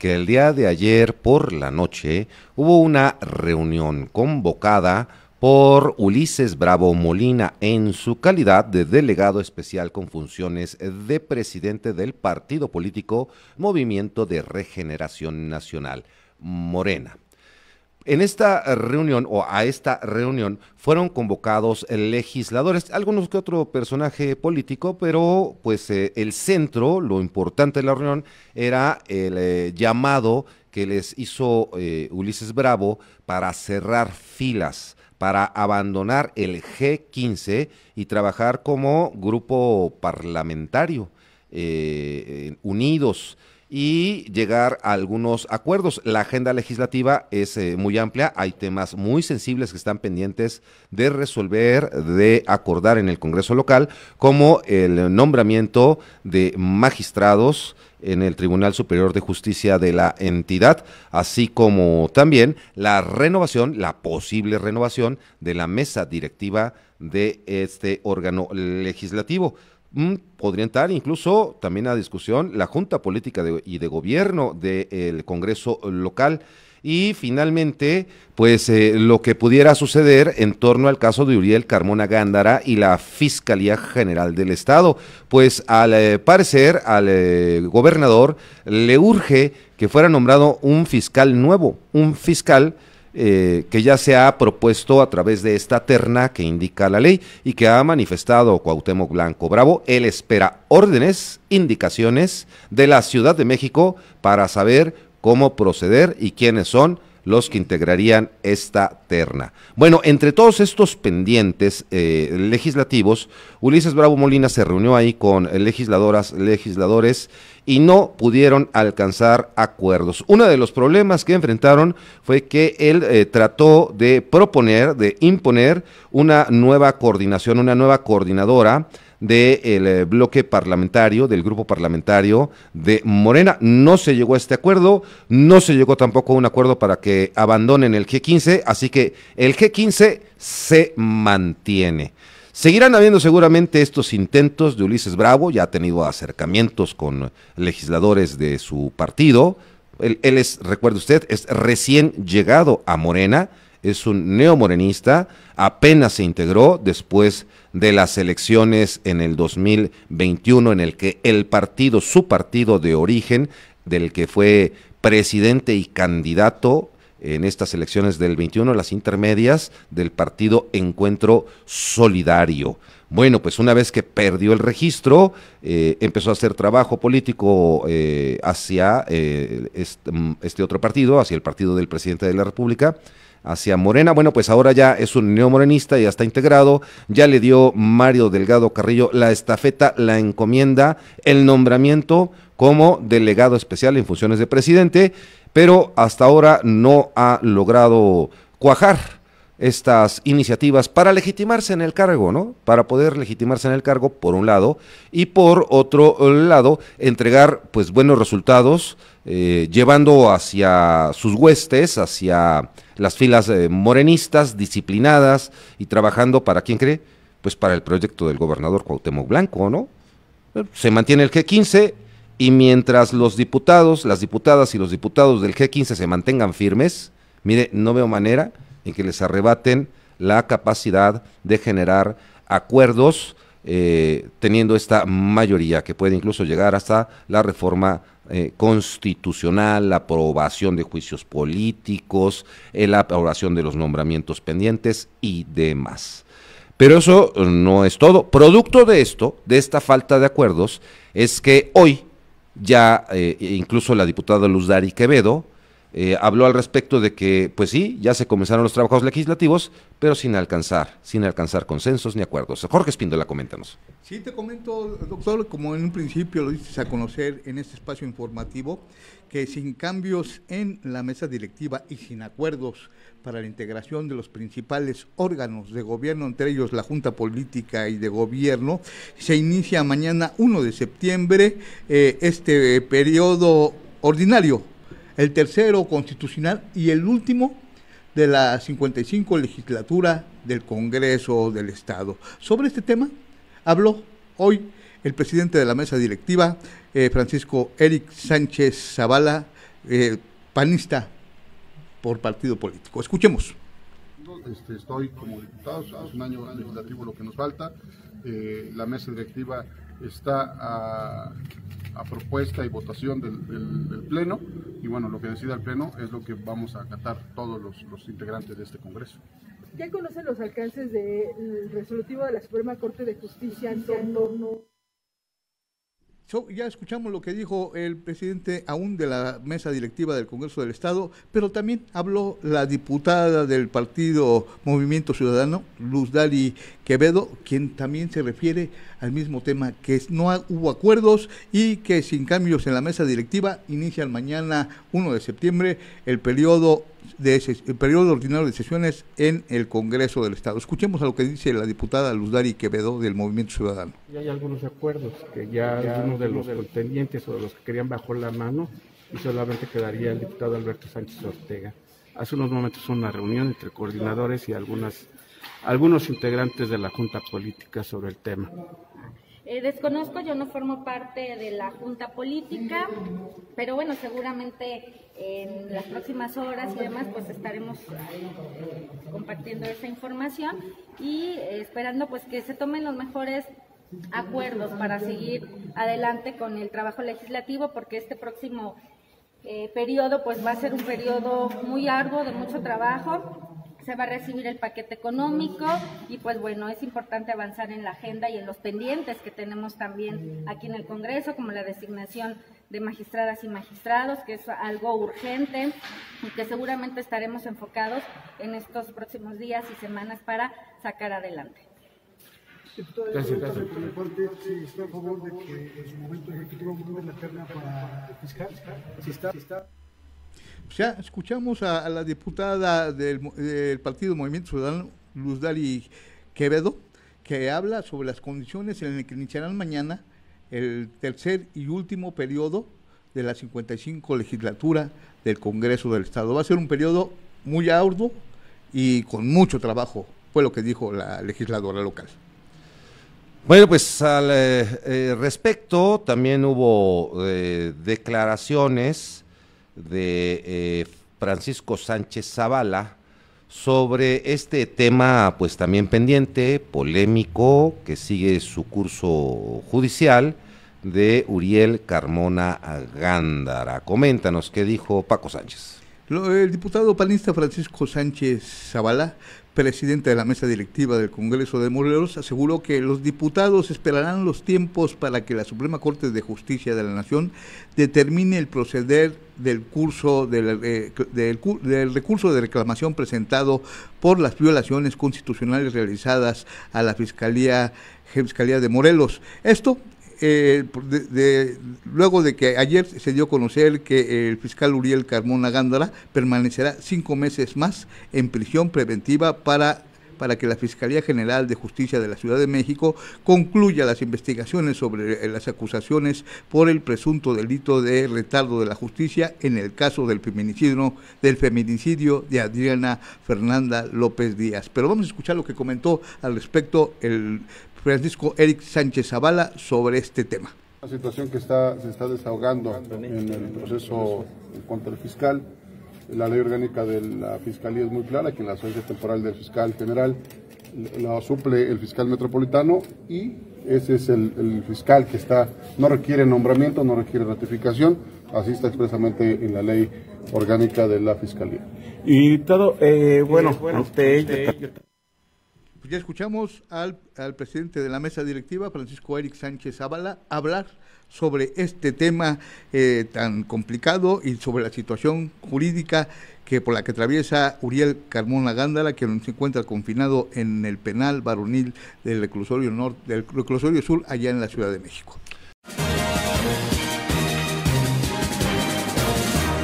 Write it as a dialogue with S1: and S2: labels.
S1: que el día de ayer por la noche hubo una reunión convocada por Ulises Bravo Molina en su calidad de delegado especial con funciones de presidente del partido político Movimiento de Regeneración Nacional, Morena. En esta reunión o a esta reunión fueron convocados legisladores, algunos que otro personaje político, pero pues eh, el centro, lo importante de la reunión era el eh, llamado que les hizo eh, Ulises Bravo para cerrar filas para abandonar el G15 y trabajar como grupo parlamentario, unidos y llegar a algunos acuerdos. La agenda legislativa es eh, muy amplia, hay temas muy sensibles que están pendientes de resolver, de acordar en el Congreso local, como el nombramiento de magistrados en el Tribunal Superior de Justicia de la entidad, así como también la renovación, la posible renovación de la mesa directiva de este órgano legislativo. Mm, podría entrar incluso también a discusión la Junta Política y de Gobierno del eh, Congreso local. Y finalmente, pues eh, lo que pudiera suceder en torno al caso de Uriel Carmona Gándara y la Fiscalía General del Estado. Pues al eh, parecer al gobernador le urge que fuera nombrado un fiscal nuevo, un fiscal eh, que ya se ha propuesto a través de esta terna que indica la ley y que ha manifestado Cuauhtémoc Blanco Bravo. Él espera órdenes, indicaciones de la Ciudad de México para saber cómo proceder y quiénes son los que integrarían esta terna. Bueno, entre todos estos pendientes eh, legislativos, Ulises Bravo Molina se reunió ahí con legisladoras, legisladores y no pudieron alcanzar acuerdos. Uno de los problemas que enfrentaron fue que él eh, trató de proponer, de imponer una nueva coordinación, una nueva coordinadora del eh, bloque parlamentario, del grupo parlamentario de Morena. No se llegó a este acuerdo, no se llegó tampoco a un acuerdo para que abandonen el G15, así que el G15 se mantiene. Seguirán habiendo seguramente estos intentos de Ulises Bravo, ya ha tenido acercamientos con legisladores de su partido. Él, es, recuerde usted, es recién llegado a Morena, es un neomorenista, apenas se integró después de las elecciones en el 2021 en el que el partido, su partido de origen, del que fue presidente y candidato en estas elecciones del 21, las intermedias del partido Encuentro Solidario. Bueno, pues una vez que perdió el registro, eh, empezó a hacer trabajo político eh, hacia este, este, otro partido, hacia el partido del presidente de la República, hacia Morena. Bueno, pues ahora ya es un neomorenista, ya está integrado, ya le dio Mario Delgado Carrillo la estafeta, la encomienda, el nombramiento como delegado especial en funciones de presidente, pero hasta ahora no ha logrado cuajar estas iniciativas para legitimarse en el cargo, ¿no? Para poder legitimarse en el cargo, por un lado, y por otro lado, entregar pues buenos resultados, eh, llevando hacia sus huestes, hacia las filas eh, morenistas, disciplinadas, y trabajando para quién cree, pues para el proyecto del gobernador Cuauhtémoc Blanco, ¿no? Se mantiene el G15 y mientras los diputados, las diputadas y los diputados del G15 se mantengan firmes, mire, no veo manera que les arrebaten la capacidad de generar acuerdos eh, teniendo esta mayoría que puede incluso llegar hasta la reforma eh, constitucional, la aprobación de juicios políticos, eh, la aprobación de los nombramientos pendientes y demás. Pero eso no es todo. Producto de esto, de esta falta de acuerdos, es que hoy ya incluso la diputada Luz Dari Quevedo eh, habló al respecto de que, pues sí, ya se comenzaron los trabajos legislativos, pero sin alcanzar, sin alcanzar consensos ni acuerdos. Jorge Espíndola, coméntanos.
S2: Sí, te comento, doctor, como en un principio lo dices a conocer en este espacio informativo, que sin cambios en la mesa directiva y sin acuerdos para la integración de los principales órganos de gobierno, entre ellos la Junta Política y de Gobierno, se inicia mañana 1 de septiembre eh, este eh, periodo ordinario el tercero constitucional y el último de la 55 legislatura del Congreso del Estado. Sobre este tema habló hoy el presidente de la mesa directiva, eh, Francisco Eric Sánchez Zavala, panista por partido político. Escuchemos. Este, estoy como diputado, es un año legislativo lo que nos falta. Eh, la mesa directiva está a, propuesta y votación del, Pleno y bueno, lo que decida el Pleno es lo que vamos a acatar todos los, integrantes de este Congreso. ¿Ya conocen los alcances del resolutivo de la Suprema Corte de Justicia en torno ya escuchamos lo que dijo el presidente aún de la mesa directiva del Congreso del Estado, pero también habló la diputada del partido Movimiento Ciudadano, Luz Dali Quevedo, quien también se refiere al mismo tema, que no hubo acuerdos y que sin cambios en la mesa directiva inician mañana 1 de septiembre el periodo de el periodo ordinario de sesiones en el Congreso del Estado. Escuchemos a lo que dice la diputada Luz Dari Quevedo del Movimiento Ciudadano. Ya hay algunos acuerdos que ya, ya algunos de los contendientes o de los que querían bajo la mano y solamente quedaría el diputado Alberto Sánchez Ortega. Hace unos momentos una reunión entre coordinadores y algunas, algunos integrantes de la Junta Política sobre el tema.
S1: Eh, desconozco, yo no formo parte de la Junta Política, pero bueno, seguramente en las próximas horas y demás, pues estaremos eh, compartiendo esa información y eh, esperando pues que se tomen los mejores acuerdos para seguir adelante con el trabajo legislativo, porque este próximo periodo pues va a ser un periodo muy largo, de mucho trabajo, se va a recibir el paquete económico y pues bueno, es importante avanzar en la agenda y en los pendientes que tenemos también aquí en el Congreso, como la designación de magistradas y magistrados, que es algo urgente y que seguramente estaremos enfocados en estos próximos días y semanas para sacar adelante.
S2: Ya escuchamos a, la diputada del, Partido Movimiento Ciudadano, Luz Dali Quevedo, que habla sobre las condiciones en las que iniciarán mañana el tercer y último periodo de la 55 legislatura del Congreso del Estado. Va a ser un periodo muy arduo y con mucho trabajo, fue lo que
S1: dijo la legisladora local. Bueno, pues al eh, eh, respecto también hubo eh, declaraciones de eh, Francisco Sánchez Zavala sobre este tema pues también pendiente, polémico, que sigue su curso judicial de Uriel Carmona Gándara. Coméntanos qué dijo Paco Sánchez.
S2: El diputado panista Francisco Sánchez Zavala presidente de la mesa directiva del Congreso de Morelos, aseguró que los diputados esperarán los tiempos para que la Suprema Corte de Justicia de la Nación determine el proceder del curso del, eh, recurso de reclamación presentado por las violaciones constitucionales realizadas a la Fiscalía, Fiscalía de Morelos. Esto eh, luego de que ayer se dio a conocer que el fiscal Uriel Carmona Gándara permanecerá cinco meses más en prisión preventiva para para que la Fiscalía General de Justicia de la Ciudad de México concluya las investigaciones sobre eh, las acusaciones por el presunto delito de retardo de la justicia en el caso del feminicidio, del feminicidio de Adriana Fernanda López Díaz. Pero vamos a escuchar lo que comentó al respecto el Francisco Eric Sánchez Zavala sobre este tema. La situación que se está desahogando en el proceso contra el fiscal la ley orgánica de la Fiscalía es muy clara, que en la ausencia temporal del fiscal general la suple el fiscal metropolitano y ese es el, fiscal que está, no requiere nombramiento, no requiere ratificación, así está expresamente en la ley orgánica de la Fiscalía. Y todo, eh, bueno, usted, pues ya escuchamos al, al presidente de la mesa directiva, Francisco Eric Sánchez Ábala, hablar sobre este tema eh, tan complicado y sobre la situación jurídica que por la que atraviesa Uriel Carmona Gándala, quien se encuentra confinado en el penal varonil del reclusorio, norte, del reclusorio sur, allá en la Ciudad de México.